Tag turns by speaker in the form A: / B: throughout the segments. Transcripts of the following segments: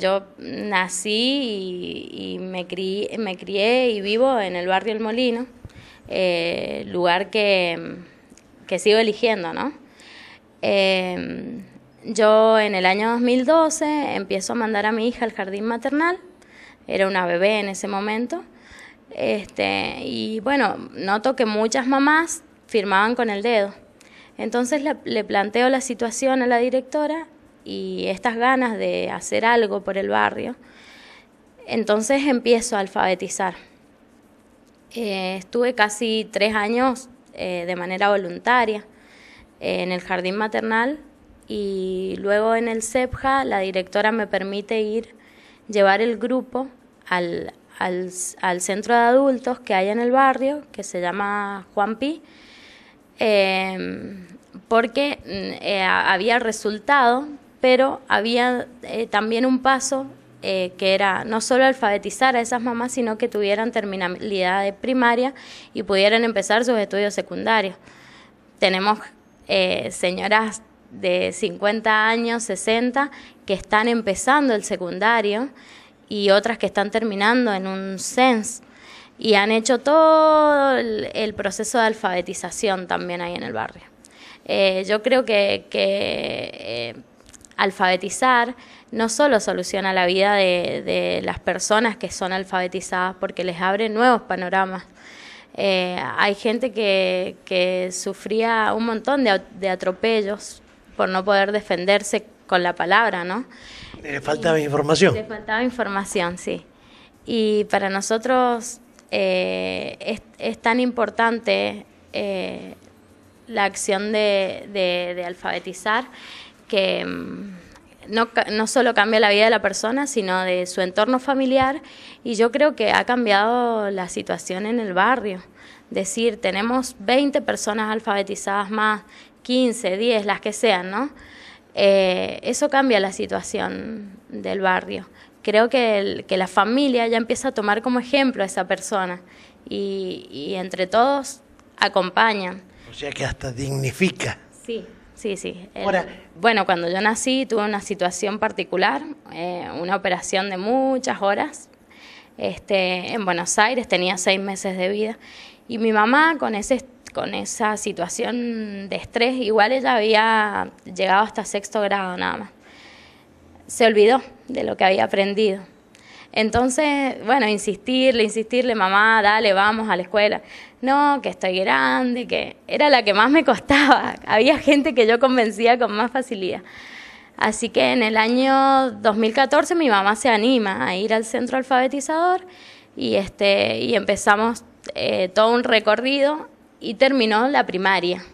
A: Yo nací y, me, crié, y vivo en el barrio El Molino, eh, lugar que, sigo eligiendo, ¿no? Em, yo en el año 2012 empiezo a mandar a mi hija al jardín maternal, era una bebé en ese momento, este, y bueno, noto que muchas mamás firmaban con el dedo. Entonces le planteo la situación a la directora y estas ganas de hacer algo por el barrio, entonces empiezo a alfabetizar. Eh, estuve casi tres años eh, de manera voluntaria eh, en el jardín maternal y luego en el CEPJA la directora me permite ir, llevar el grupo al, centro de adultos que hay en el barrio, que se llama Juan Pi, porque mm, había resultado pero había eh, también un paso eh, que era no solo alfabetizar a esas mamás, sino que tuvieran terminalidad de primaria y pudieran empezar sus estudios secundarios. Tenemos eh, señoras de 50 años, 60, que están empezando el secundario y otras que están terminando en un CENS. Y han hecho todo el, proceso de alfabetización también ahí en el barrio. yo creo que alfabetizar no solo soluciona la vida de, las personas que son alfabetizadas porque les abre nuevos panoramas. Eh, hay gente que, sufría un montón de, atropellos por no poder defenderse con la palabra, ¿no?
B: Le faltaba información. Le
A: faltaba información, sí. Y para nosotros eh, es, tan importante eh, la acción de, de alfabetizar que mm, no, no, solo cambia la vida de la persona, sino de su entorno familiar. Y yo creo que ha cambiado la situación en el barrio. Decir, tenemos 20 personas alfabetizadas más, 15, 10, las que sean, ¿no? Eh, eso cambia la situación del barrio. Creo que, que, la familia ya empieza a tomar como ejemplo a esa persona y, y entre todos acompañan. O sea que hasta dignifica. Sí. Sí, sí. bueno, cuando yo nací tuve una situación particular, eh, una operación de muchas horas este, en Buenos Aires, tenía seis meses de vida. Y mi mamá con ese con esa situación de estrés, igual ella había llegado hasta sexto grado nada más. Se olvidó de lo que había aprendido. Entonces, bueno, insistirle, insistirle, mamá, dale, vamos a la escuela. No, que estoy grande, que era la que más me costaba. Había gente que yo convencía con más facilidad. Así que en el año 2014 mi mamá se anima a ir al centro alfabetizador y, este, y empezamos eh, todo un recorrido y terminó la primaria.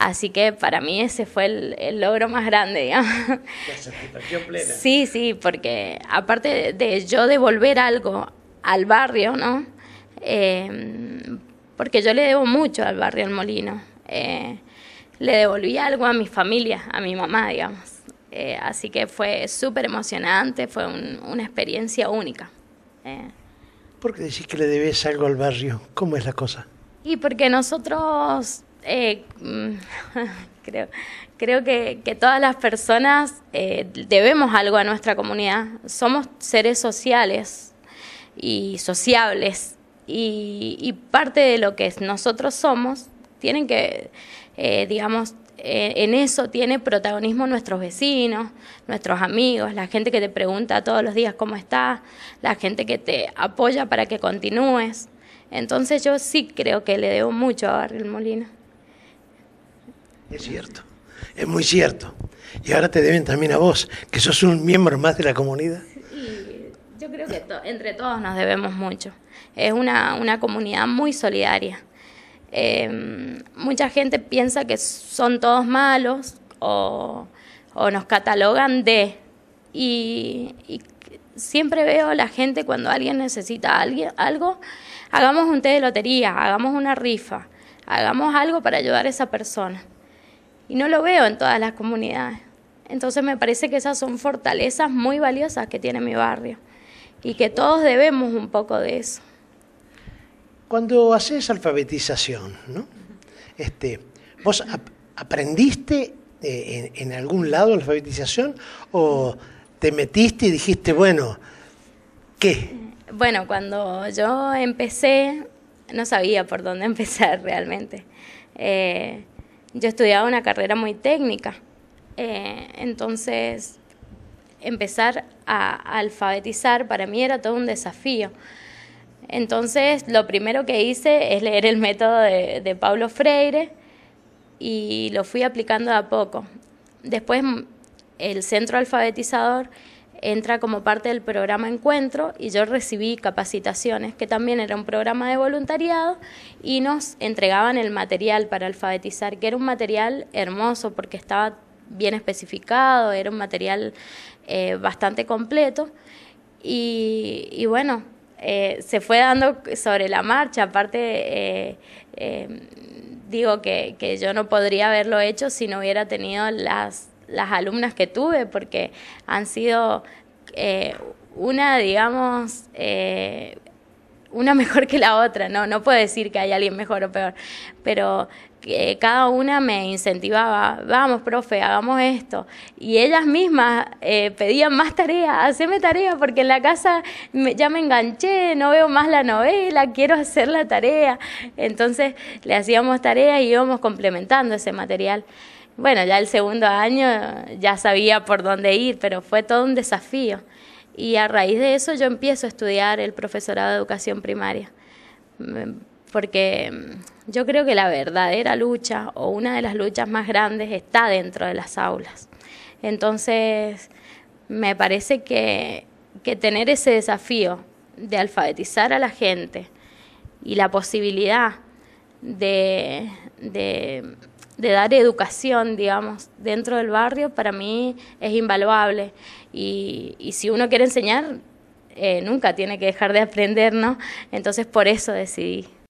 A: Así que para mí ese fue el, logro más grande, digamos. La satisfacción plena. Sí, sí, porque aparte de, yo devolver algo al barrio, ¿no? Em, porque yo le debo mucho al barrio El Molino. Eh, le devolví algo a mi familia, a mi mamá, digamos. Eh, así que fue súper emocionante, fue una experiencia única. Eh. ¿Por qué decís que le debes algo al barrio? ¿Cómo es la cosa? Y porque nosotros eh, mm, creo, que, que, todas las personas eh, debemos algo a nuestra comunidad. Somos seres sociales y sociables y, parte de lo que nosotros somos tienen que, eh, digamos, en eso tiene protagonismo nuestros vecinos, nuestros amigos, la gente que te pregunta todos los días cómo estás, la gente que te apoya para que continúes. Entonces yo sí creo que le debo mucho a El Molina. Es cierto, es muy cierto. Y ahora te deben también a vos, que sos un miembro más de la comunidad. Y yo creo que entre todos nos debemos mucho. Es una, una comunidad muy solidaria. Em, mucha gente piensa que son todos malos o, nos catalogan de... Y, siempre veo a la gente cuando alguien necesita alguien, algo, hagamos un té de lotería, hagamos una rifa, hagamos algo para ayudar a esa persona. Y no lo veo en todas las comunidades. Entonces me parece que esas son fortalezas muy valiosas que tiene mi barrio y que todos debemos un poco de eso. Cuando haces alfabetización, ¿no? Este, ¿Vos aprendiste eh, en, algún lado alfabetización o te metiste y dijiste, bueno, ¿qué? Bueno, cuando yo empecé, no sabía por dónde empezar realmente. Eh, yo estudiaba una carrera muy técnica. Eh, entonces, empezar a alfabetizar para mí era todo un desafío. Entonces, lo primero que hice es leer el método de, de Pablo Freire y lo fui aplicando a poco. Después, el centro alfabetizador entra como parte del programa Encuentro y yo recibí capacitaciones, que también era un programa de voluntariado, y nos entregaban el material para alfabetizar, que era un material hermoso porque estaba bien especificado, era un material eh, bastante completo, y, bueno, eh, se fue dando sobre la marcha, aparte... Eh, digo que, que yo no podría haberlo hecho si no hubiera tenido las las alumnas que tuve, porque han sido eh, una, digamos, eh, una mejor que la otra, no, no puedo decir que hay alguien mejor o peor, pero eh, cada una me incentivaba, vamos, profe, hagamos esto. Y ellas mismas pedían más tareas. haceme tarea, porque en la casa ya me enganché, no veo más la novela, quiero hacer la tarea. Entonces le hacíamos tarea y íbamos complementando ese material bueno, ya el segundo año ya sabía por dónde ir, pero fue todo un desafío. Y a raíz de eso yo empiezo a estudiar el profesorado de educación primaria, mm, porque mm, yo creo que la verdadera lucha o una de las luchas más grandes está dentro de las aulas. Entonces, me parece que, que tener ese desafío de alfabetizar a la gente y la posibilidad de, de de dar educación, digamos, dentro del barrio, para mí es invaluable. Y, y si uno quiere enseñar, eh, nunca tiene que dejar de aprender, ¿no? Entonces por eso decidí